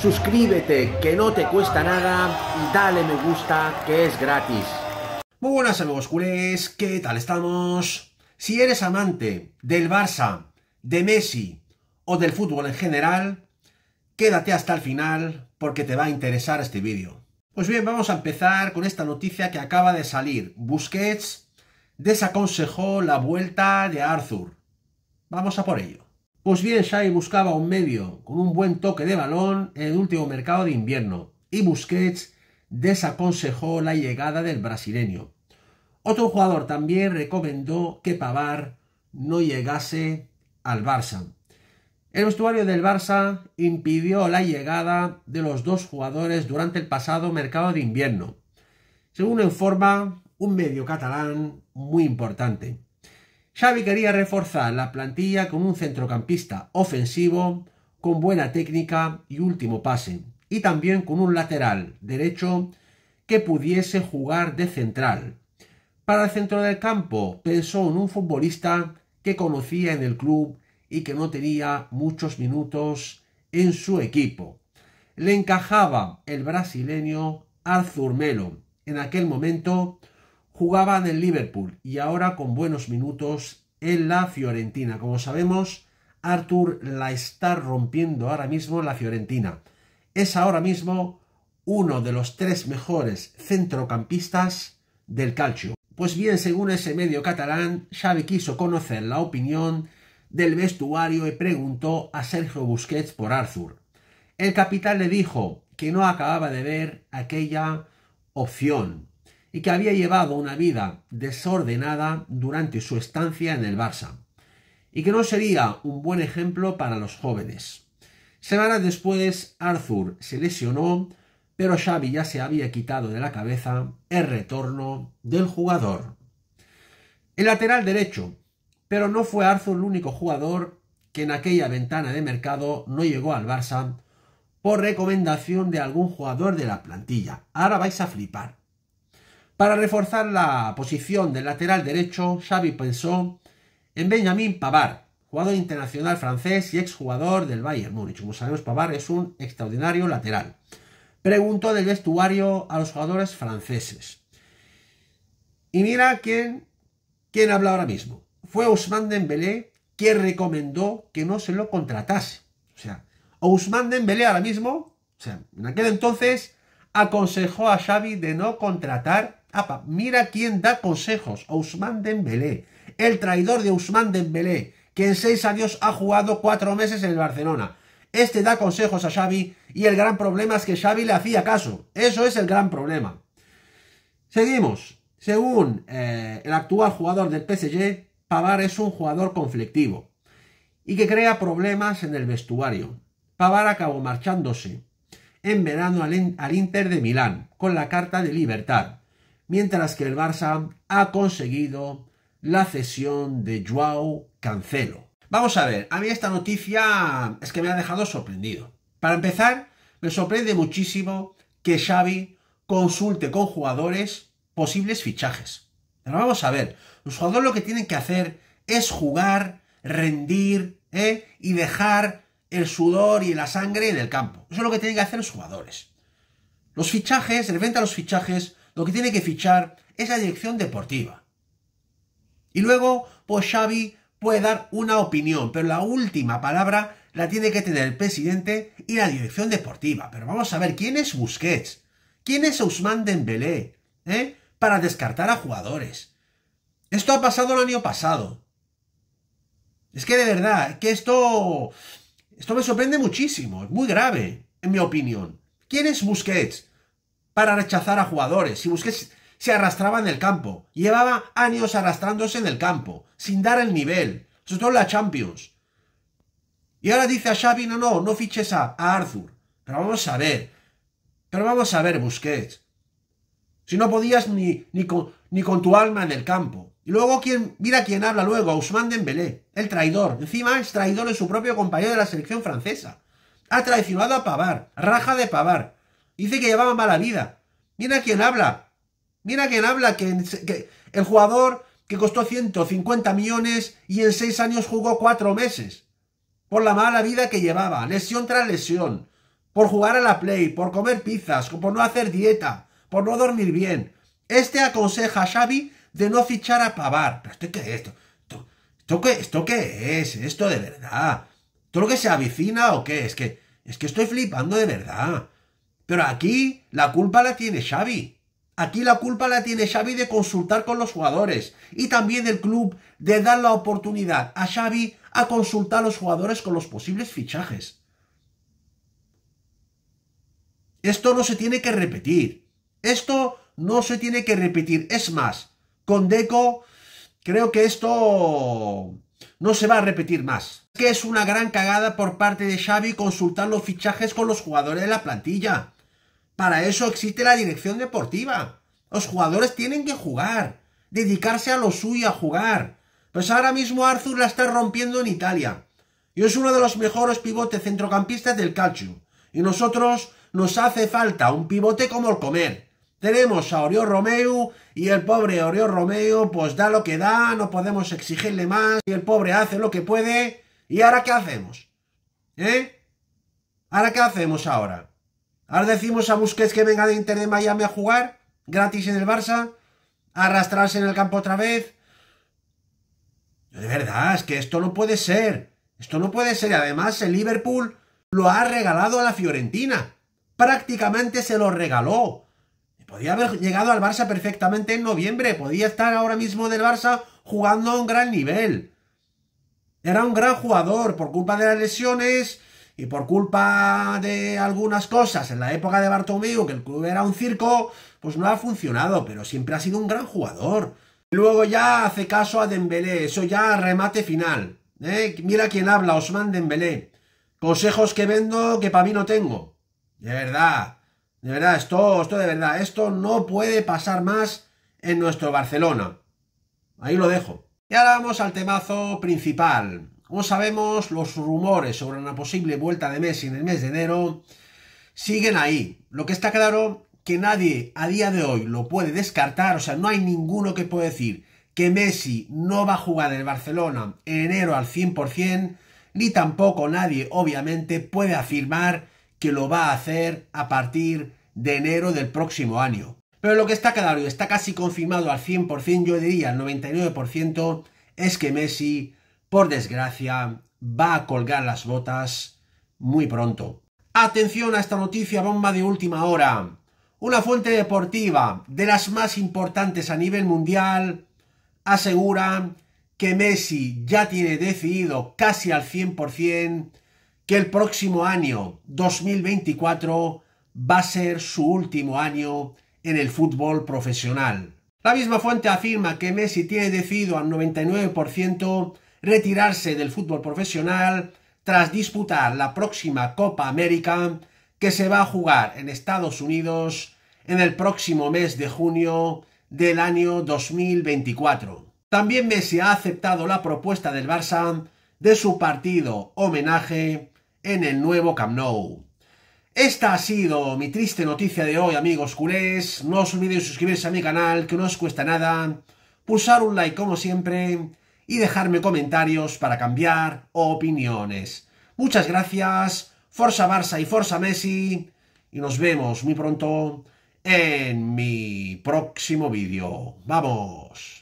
suscríbete que no te cuesta nada y dale me gusta que es gratis. Muy buenas amigos culés, ¿qué tal estamos? Si eres amante del Barça, de Messi o del fútbol en general, quédate hasta el final porque te va a interesar este vídeo. Pues bien, vamos a empezar con esta noticia que acaba de salir. Busquets desaconsejó la vuelta de Arthur. Vamos a por ello. Pues bien, Xavi buscaba un medio con un buen toque de balón en el último mercado de invierno y Busquets desaconsejó la llegada del brasileño. Otro jugador también recomendó que Pavar no llegase al Barça. El vestuario del Barça impidió la llegada de los dos jugadores durante el pasado mercado de invierno. Según informa un medio catalán muy importante. Xavi quería reforzar la plantilla con un centrocampista ofensivo, con buena técnica y último pase, y también con un lateral derecho que pudiese jugar de central. Para el centro del campo pensó en un futbolista que conocía en el club y que no tenía muchos minutos en su equipo. Le encajaba el brasileño Arthur Melo, en aquel momento jugaba en el Liverpool y ahora con buenos minutos en la Fiorentina. Como sabemos, Arthur la está rompiendo ahora mismo en la Fiorentina. Es ahora mismo uno de los tres mejores centrocampistas del calcio. Pues bien, según ese medio catalán, Xavi quiso conocer la opinión del vestuario y preguntó a Sergio Busquets por Arthur. El capitán le dijo que no acababa de ver aquella opción, y que había llevado una vida desordenada durante su estancia en el Barça, y que no sería un buen ejemplo para los jóvenes. Semanas después, Arthur se lesionó, pero Xavi ya se había quitado de la cabeza el retorno del jugador. El lateral derecho, pero no fue Arthur el único jugador que en aquella ventana de mercado no llegó al Barça por recomendación de algún jugador de la plantilla. Ahora vais a flipar. Para reforzar la posición del lateral derecho, Xavi pensó en Benjamin Pavard, jugador internacional francés y exjugador del Bayern Múnich. Como sabemos, Pavard es un extraordinario lateral. Preguntó del vestuario a los jugadores franceses. Y mira quién, quién habla ahora mismo. Fue Ousmane Dembélé quien recomendó que no se lo contratase. O sea, Ousmane Dembélé ahora mismo, en aquel entonces aconsejó a Xavi de no contratar mira quién da consejos. Ousmane Dembélé. El traidor de Ousmane Dembélé, que en seis años ha jugado cuatro meses en el Barcelona. Este da consejos a Xavi y el gran problema es que Xavi le hacía caso. Eso es el gran problema. Seguimos. Según eh, el actual jugador del PSG, Pavar es un jugador conflictivo y que crea problemas en el vestuario. Pavar acabó marchándose en verano al Inter de Milán con la carta de libertad mientras que el Barça ha conseguido la cesión de Joao Cancelo. Vamos a ver, a mí esta noticia es que me ha dejado sorprendido. Para empezar, me sorprende muchísimo que Xavi consulte con jugadores posibles fichajes. Pero vamos a ver, los jugadores lo que tienen que hacer es jugar, rendir ¿eh? y dejar el sudor y la sangre en el campo. Eso es lo que tienen que hacer los jugadores. Los fichajes, el venta a los fichajes, lo que tiene que fichar es la dirección deportiva. Y luego, pues Xavi puede dar una opinión, pero la última palabra la tiene que tener el presidente y la dirección deportiva. Pero vamos a ver, ¿quién es Busquets? ¿Quién es Ousmane Dembélé? ¿Eh? Para descartar a jugadores. Esto ha pasado el año pasado. Es que de verdad, que esto... Esto me sorprende muchísimo, es muy grave, en mi opinión. ¿Quién es Busquets? para rechazar a jugadores. Si Busquets se arrastraba en el campo, llevaba años arrastrándose en el campo, sin dar el nivel, sobre todo la Champions. Y ahora dice a Xavi, no, no, no fiches a, Arthur. Pero vamos a ver, pero vamos a ver, Busquets. Si no podías ni, ni, con, ni con tu alma en el campo. Y luego, mira quién habla luego, Ousmane Dembélé, el traidor. Encima es traidor de su propio compañero de la selección francesa. Ha traicionado a Pavar, raja de Pavar. Dice que llevaba mala vida. Mira quién habla. Mira quién habla. Que, el jugador que costó 150 millones y en 6 años jugó 4 meses. Por la mala vida que llevaba. Lesión tras lesión. Por jugar a la play. Por comer pizzas. Por no hacer dieta. Por no dormir bien. Este aconseja a Xavi de no fichar a Pavar. ¿Pero esto qué es? Esto? ¿Esto, qué, ¿Esto qué es? ¿Esto de verdad? ¿Todo lo que se avicina o qué? Es que, es que estoy flipando de verdad. Pero aquí la culpa la tiene Xavi. Aquí la culpa la tiene Xavi de consultar con los jugadores y también el club de dar la oportunidad a Xavi a consultar a los jugadores con los posibles fichajes. Esto no se tiene que repetir. Esto no se tiene que repetir. Es más, con Deco creo que esto no se va a repetir más. Que es una gran cagada por parte de Xavi consultar los fichajes con los jugadores de la plantilla. Para eso existe la dirección deportiva. Los jugadores tienen que jugar, dedicarse a lo suyo, a jugar. Pues ahora mismo Arthur la está rompiendo en Italia. Y es uno de los mejores pivotes centrocampistas del calcio. Y nosotros nos hace falta un pivote como el comer. Tenemos a Oriol Romeu y el pobre Oriol Romeo pues da lo que da, no podemos exigirle más y el pobre hace lo que puede. ¿Y ahora qué hacemos? ¿Eh? ¿Ahora qué hacemos ahora? Ahora decimos a Busquets que venga de Inter de Miami a jugar, gratis en el Barça, arrastrarse en el campo otra vez. De verdad, es que esto no puede ser. Esto no puede ser. Además, el Liverpool lo ha regalado a la Fiorentina. Prácticamente se lo regaló. Podía haber llegado al Barça perfectamente en noviembre. Podía estar ahora mismo del Barça jugando a un gran nivel. Era un gran jugador. Por culpa de las lesiones, y por culpa de algunas cosas en la época de Bartomeu, que el club era un circo, pues no ha funcionado, pero siempre ha sido un gran jugador. Luego ya hace caso a Dembélé, eso ya remate final. ¿eh? Mira quién habla, Osman Dembélé. Consejos que vendo que para mí no tengo. De verdad, de verdad, esto, esto de verdad, esto no puede pasar más en nuestro Barcelona. Ahí lo dejo. Y ahora vamos al temazo principal. Como sabemos, los rumores sobre una posible vuelta de Messi en el mes de enero siguen ahí. Lo que está claro que nadie a día de hoy lo puede descartar, o sea, no hay ninguno que pueda decir que Messi no va a jugar en el Barcelona en enero al 100%, ni tampoco nadie, obviamente, puede afirmar que lo va a hacer a partir de enero del próximo año. Pero lo que está claro y está casi confirmado al 100%, yo diría al 99%, es que Messi por desgracia, va a colgar las botas muy pronto. Atención a esta noticia bomba de última hora. Una fuente deportiva de las más importantes a nivel mundial asegura que Messi ya tiene decidido casi al 100% que el próximo año 2024 va a ser su último año en el fútbol profesional. La misma fuente afirma que Messi tiene decidido al 99% retirarse del fútbol profesional tras disputar la próxima Copa América que se va a jugar en Estados Unidos en el próximo mes de junio del año 2024. También Messi ha aceptado la propuesta del Barça de su partido homenaje en el nuevo Camp Nou. Esta ha sido mi triste noticia de hoy, amigos culés. No os olvidéis suscribirse a mi canal, que no os cuesta nada. Pulsar un like como siempre y dejarme comentarios para cambiar opiniones. Muchas gracias, Forza Barça y Forza Messi, y nos vemos muy pronto en mi próximo vídeo. ¡Vamos!